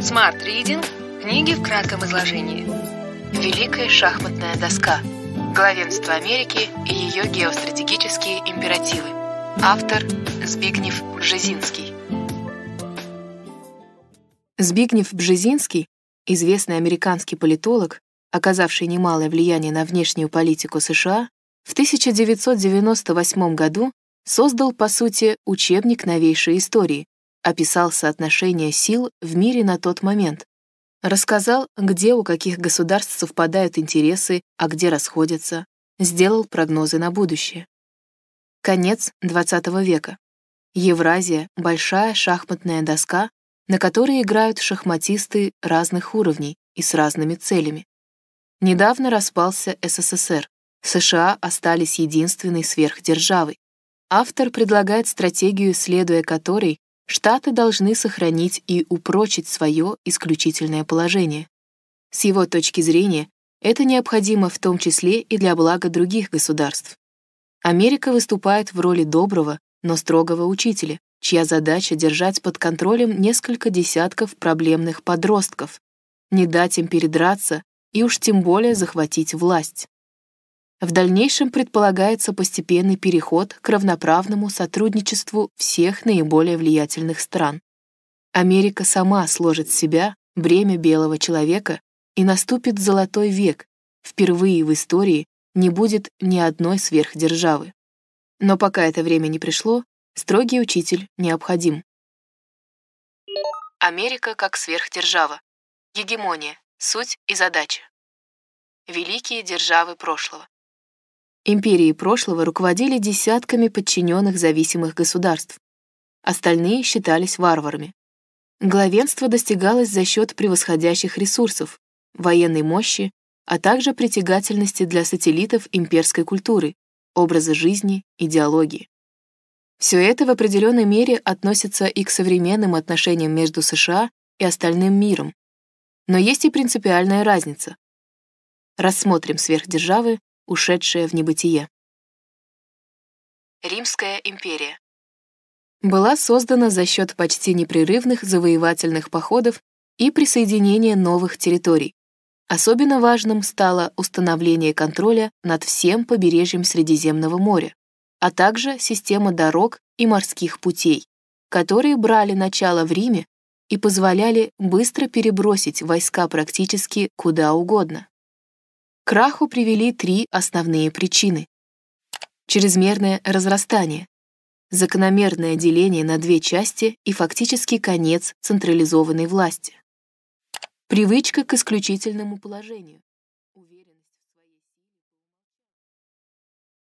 Smart Reading. Книги в кратком изложении. Великая шахматная доска. Главенство Америки и ее геостратегические императивы. Автор Збигнев Бжезинский. Збигнев Бжезинский, известный американский политолог, оказавший немалое влияние на внешнюю политику США, в 1998 году создал, по сути, учебник новейшей истории, описал соотношение сил в мире на тот момент, рассказал, где у каких государств совпадают интересы, а где расходятся, сделал прогнозы на будущее. Конец XX века. Евразия — большая шахматная доска, на которой играют шахматисты разных уровней и с разными целями. Недавно распался СССР. США остались единственной сверхдержавой. Автор предлагает стратегию, следуя которой Штаты должны сохранить и упрочить свое исключительное положение. С его точки зрения, это необходимо в том числе и для блага других государств. Америка выступает в роли доброго, но строгого учителя, чья задача держать под контролем несколько десятков проблемных подростков, не дать им передраться и уж тем более захватить власть. В дальнейшем предполагается постепенный переход к равноправному сотрудничеству всех наиболее влиятельных стран. Америка сама сложит себя бремя белого человека, и наступит золотой век, впервые в истории не будет ни одной сверхдержавы. Но пока это время не пришло, строгий учитель необходим. Америка как сверхдержава. Гегемония, суть и задача. Великие державы прошлого. Империи прошлого руководили десятками подчиненных зависимых государств. Остальные считались варварами. Главенство достигалось за счет превосходящих ресурсов, военной мощи, а также притягательности для сателлитов имперской культуры, образа жизни, идеологии. Все это в определенной мере относится и к современным отношениям между США и остальным миром. Но есть и принципиальная разница. Рассмотрим сверхдержавы Ушедшая в небытие. Римская империя была создана за счет почти непрерывных завоевательных походов и присоединения новых территорий. Особенно важным стало установление контроля над всем побережьем Средиземного моря, а также система дорог и морских путей, которые брали начало в Риме и позволяли быстро перебросить войска практически куда угодно краху привели три основные причины. Чрезмерное разрастание, закономерное деление на две части и фактический конец централизованной власти. Привычка к исключительному положению.